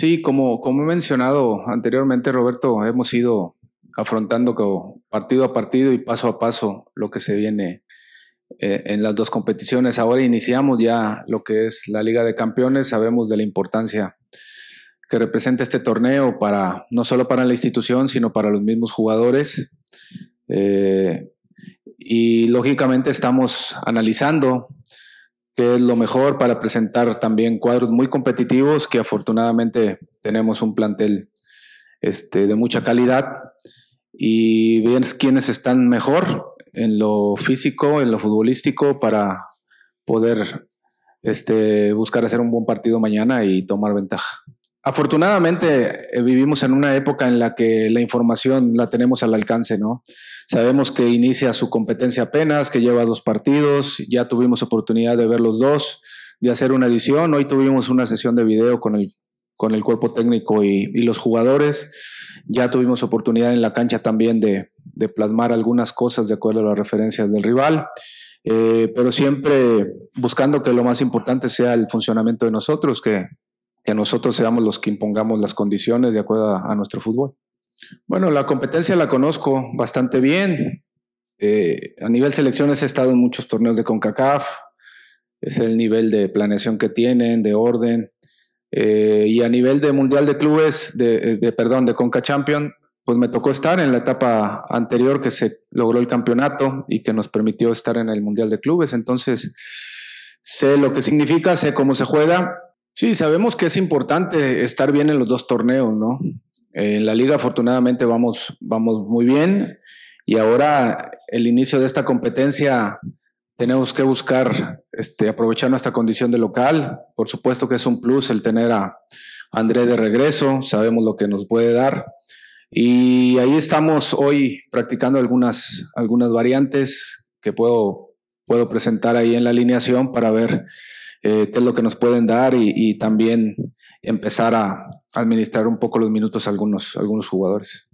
Sí, como, como he mencionado anteriormente, Roberto, hemos ido afrontando partido a partido y paso a paso lo que se viene eh, en las dos competiciones. Ahora iniciamos ya lo que es la Liga de Campeones, sabemos de la importancia que representa este torneo para no solo para la institución, sino para los mismos jugadores. Eh, y lógicamente estamos analizando que es lo mejor para presentar también cuadros muy competitivos que afortunadamente tenemos un plantel este, de mucha calidad y bien quienes están mejor en lo físico, en lo futbolístico para poder este, buscar hacer un buen partido mañana y tomar ventaja. Afortunadamente eh, vivimos en una época en la que la información la tenemos al alcance, ¿no? Sabemos que inicia su competencia apenas, que lleva dos partidos, ya tuvimos oportunidad de ver los dos, de hacer una edición, hoy tuvimos una sesión de video con el, con el cuerpo técnico y, los jugadores, ya tuvimos oportunidad en la cancha también de, plasmar algunas cosas de acuerdo a las referencias del rival. Eh, pero siempre buscando que lo más importante sea el funcionamiento de nosotros, que, que nosotros seamos los que impongamos las condiciones de acuerdo a, nuestro fútbol. Bueno, la competencia la conozco bastante bien. Eh, a nivel selecciones he estado en muchos torneos de CONCACAF. Es el nivel de planeación que tienen, de orden. Eh, y a nivel de Mundial de Clubes, eh, de, perdón, de Conca Champion, pues me tocó estar en la etapa anterior que se logró el campeonato y que nos permitió estar en el Mundial de Clubes. Entonces, sé lo que significa, sé cómo se juega Sí, sabemos que es importante estar bien en los dos torneos, ¿no? En la liga afortunadamente vamos, vamos muy bien y ahora el inicio de esta competencia tenemos que buscar este, aprovechar nuestra condición de local. Por supuesto que es un plus el tener a André de regreso, sabemos lo que nos puede dar. Y ahí estamos hoy practicando algunas, algunas variantes que puedo, puedo presentar ahí en la alineación para ver eh, qué es lo que nos pueden dar y, también empezar a administrar un poco los minutos algunos, a algunos jugadores.